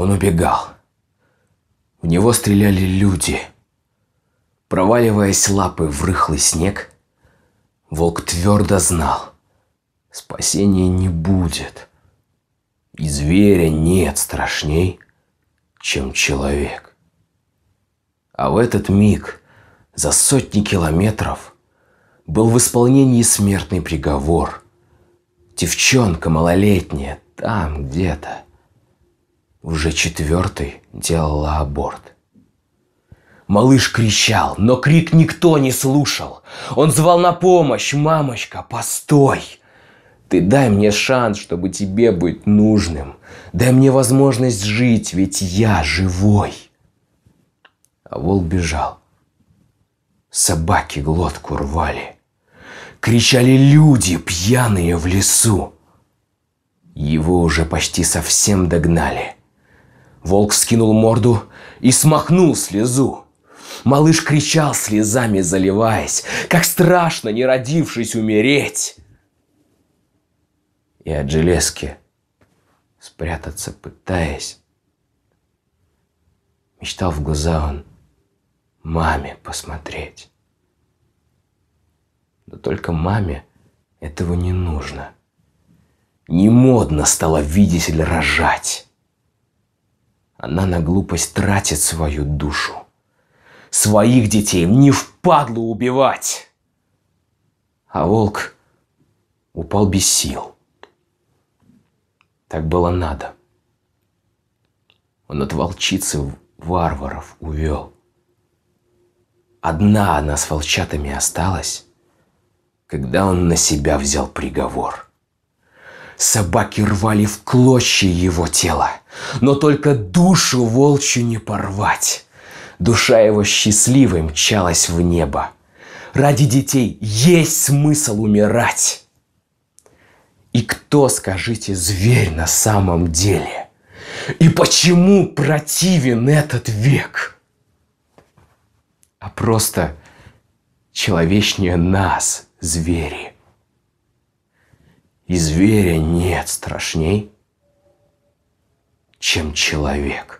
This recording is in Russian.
Он убегал. В него стреляли люди. Проваливаясь лапы в рыхлый снег, волк твердо знал, спасения не будет. И зверя нет страшней, чем человек. А в этот миг за сотни километров был в исполнении смертный приговор. Девчонка малолетняя там где-то – уже четвертый делала аборт. Малыш кричал, но крик никто не слушал. Он звал на помощь, мамочка, постой. Ты дай мне шанс, чтобы тебе быть нужным. Дай мне возможность жить, ведь я живой. А волк бежал. Собаки глотку рвали. Кричали люди, пьяные в лесу. Его уже почти совсем догнали – Волк скинул морду и смахнул слезу. Малыш кричал слезами, заливаясь, как страшно, не родившись, умереть. И от железки спрятаться пытаясь. Мечтал в глаза он маме посмотреть. Но только маме этого не нужно. Не модно стало видеть или рожать. Она на глупость тратит свою душу. Своих детей не впадло убивать. А волк упал без сил. Так было надо. Он от волчицы варваров увел. Одна она с волчатами осталась, когда он на себя взял приговор. Собаки рвали в клочья его тело, но только душу волчью не порвать. Душа его счастливой мчалась в небо. Ради детей есть смысл умирать. И кто, скажите, зверь на самом деле? И почему противен этот век? А просто человечнее нас, звери – и зверя нет страшней, чем человек.